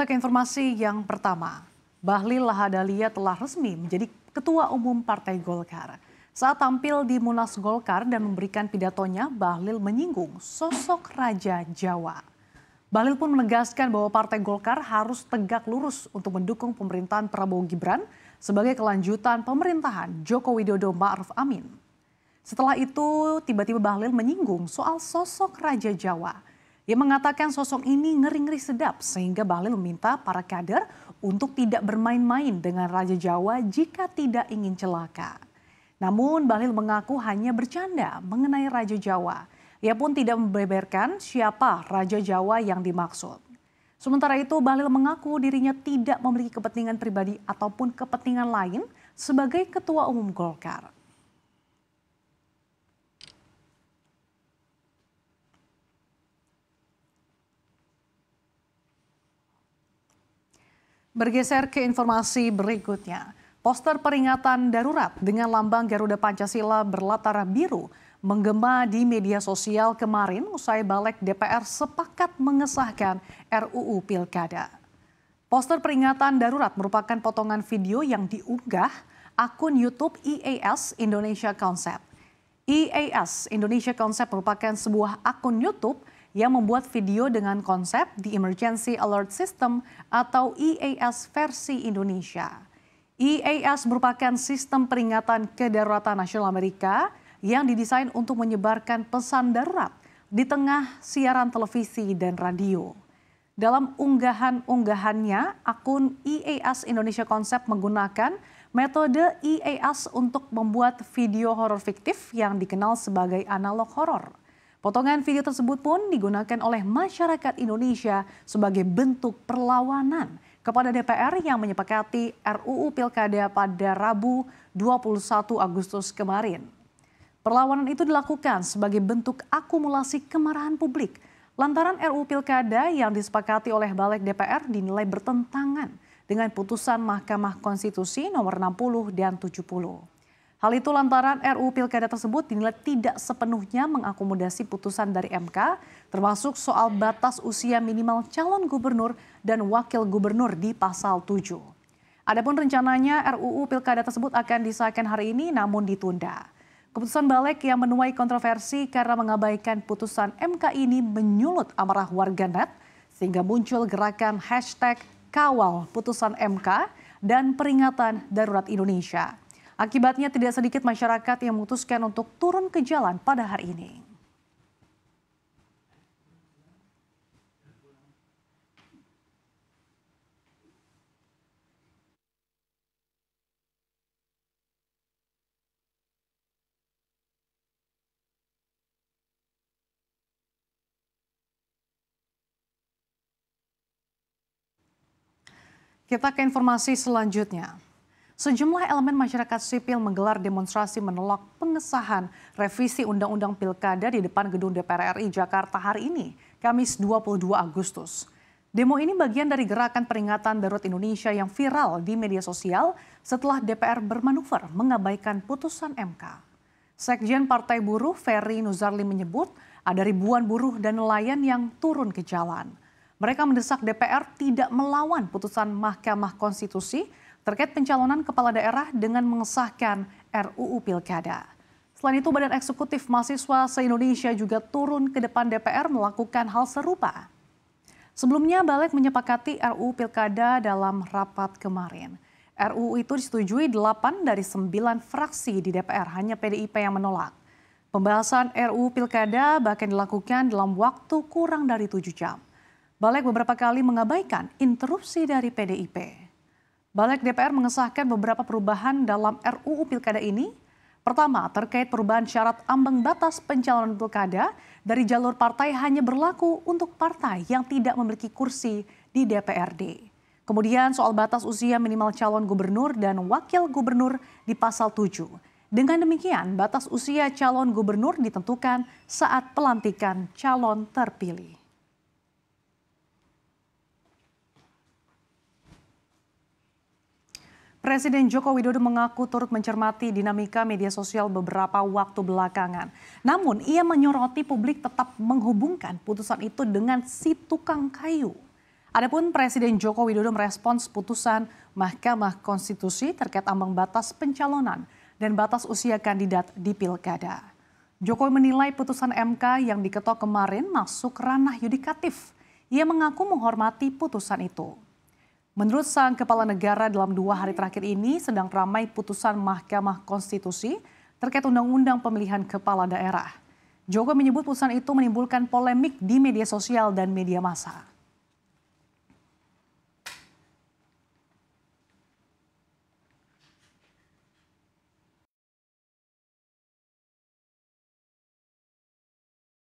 Kita ke informasi yang pertama. Bahlil Lahadalia telah resmi menjadi Ketua Umum Partai Golkar. Saat tampil di Munas Golkar dan memberikan pidatonya, Bahlil menyinggung sosok Raja Jawa. Bahlil pun menegaskan bahwa Partai Golkar harus tegak lurus untuk mendukung pemerintahan Prabowo Gibran sebagai kelanjutan pemerintahan Joko Widodo Ma'ruf Amin. Setelah itu, tiba-tiba Bahlil menyinggung soal sosok Raja Jawa. Ia mengatakan sosok ini ngeri-ngeri sedap sehingga Bahlil meminta para kader untuk tidak bermain-main dengan Raja Jawa jika tidak ingin celaka. Namun Bahlil mengaku hanya bercanda mengenai Raja Jawa. Ia pun tidak membeberkan siapa Raja Jawa yang dimaksud. Sementara itu Bahlil mengaku dirinya tidak memiliki kepentingan pribadi ataupun kepentingan lain sebagai Ketua Umum Golkar. Bergeser ke informasi berikutnya. Poster peringatan darurat dengan lambang Garuda Pancasila berlatar biru menggema di media sosial kemarin usai balik DPR sepakat mengesahkan RUU Pilkada. Poster peringatan darurat merupakan potongan video yang diunggah akun YouTube IAS Indonesia Concept. IAS Indonesia Concept merupakan sebuah akun YouTube yang membuat video dengan konsep The Emergency Alert System atau EAS versi Indonesia. EAS merupakan sistem peringatan kedaruratan nasional Amerika yang didesain untuk menyebarkan pesan darurat di tengah siaran televisi dan radio. Dalam unggahan-unggahannya, akun EAS Indonesia Konsep menggunakan metode EAS untuk membuat video horor fiktif yang dikenal sebagai analog horor. Potongan video tersebut pun digunakan oleh masyarakat Indonesia sebagai bentuk perlawanan kepada DPR yang menyepakati RUU Pilkada pada Rabu 21 Agustus kemarin. Perlawanan itu dilakukan sebagai bentuk akumulasi kemarahan publik lantaran RUU Pilkada yang disepakati oleh Balik DPR dinilai bertentangan dengan putusan Mahkamah Konstitusi nomor 60 dan 70. Hal itu lantaran RUU Pilkada tersebut dinilai tidak sepenuhnya mengakomodasi putusan dari MK, termasuk soal batas usia minimal calon gubernur dan wakil gubernur di pasal 7. Adapun rencananya RUU Pilkada tersebut akan disahkan hari ini namun ditunda. Keputusan balik yang menuai kontroversi karena mengabaikan putusan MK ini menyulut amarah warganet sehingga muncul gerakan hashtag kawal putusan MK dan peringatan darurat Indonesia. Akibatnya tidak sedikit masyarakat yang memutuskan untuk turun ke jalan pada hari ini. Kita ke informasi selanjutnya. Sejumlah elemen masyarakat sipil menggelar demonstrasi menolak pengesahan revisi Undang-Undang Pilkada di depan gedung DPR RI Jakarta hari ini, Kamis 22 Agustus. Demo ini bagian dari gerakan peringatan Darurat Indonesia yang viral di media sosial setelah DPR bermanuver mengabaikan putusan MK. Sekjen Partai Buruh Ferry Nuzarli menyebut ada ribuan buruh dan nelayan yang turun ke jalan. Mereka mendesak DPR tidak melawan putusan Mahkamah Konstitusi terkait pencalonan kepala daerah dengan mengesahkan RUU Pilkada. Selain itu, Badan Eksekutif Mahasiswa se-Indonesia juga turun ke depan DPR melakukan hal serupa. Sebelumnya, Balik menyepakati RUU Pilkada dalam rapat kemarin. RUU itu disetujui 8 dari 9 fraksi di DPR, hanya PDIP yang menolak. Pembahasan RUU Pilkada bahkan dilakukan dalam waktu kurang dari 7 jam. Balik beberapa kali mengabaikan interupsi dari PDIP. Balik DPR mengesahkan beberapa perubahan dalam RUU Pilkada ini. Pertama, terkait perubahan syarat ambang batas pencalonan pilkada dari jalur partai hanya berlaku untuk partai yang tidak memiliki kursi di DPRD. Kemudian soal batas usia minimal calon gubernur dan wakil gubernur di pasal 7. Dengan demikian, batas usia calon gubernur ditentukan saat pelantikan calon terpilih. Presiden Joko Widodo mengaku turut mencermati dinamika media sosial beberapa waktu belakangan. Namun, ia menyoroti publik tetap menghubungkan putusan itu dengan si tukang kayu. Adapun Presiden Joko Widodo merespons putusan Mahkamah Konstitusi terkait ambang batas pencalonan dan batas usia kandidat di pilkada. Jokowi menilai putusan MK yang diketok kemarin masuk ranah yudikatif. Ia mengaku menghormati putusan itu. Menurut sang kepala negara dalam dua hari terakhir ini sedang ramai putusan Mahkamah Konstitusi terkait Undang-Undang Pemilihan Kepala Daerah. Joko menyebut putusan itu menimbulkan polemik di media sosial dan media massa.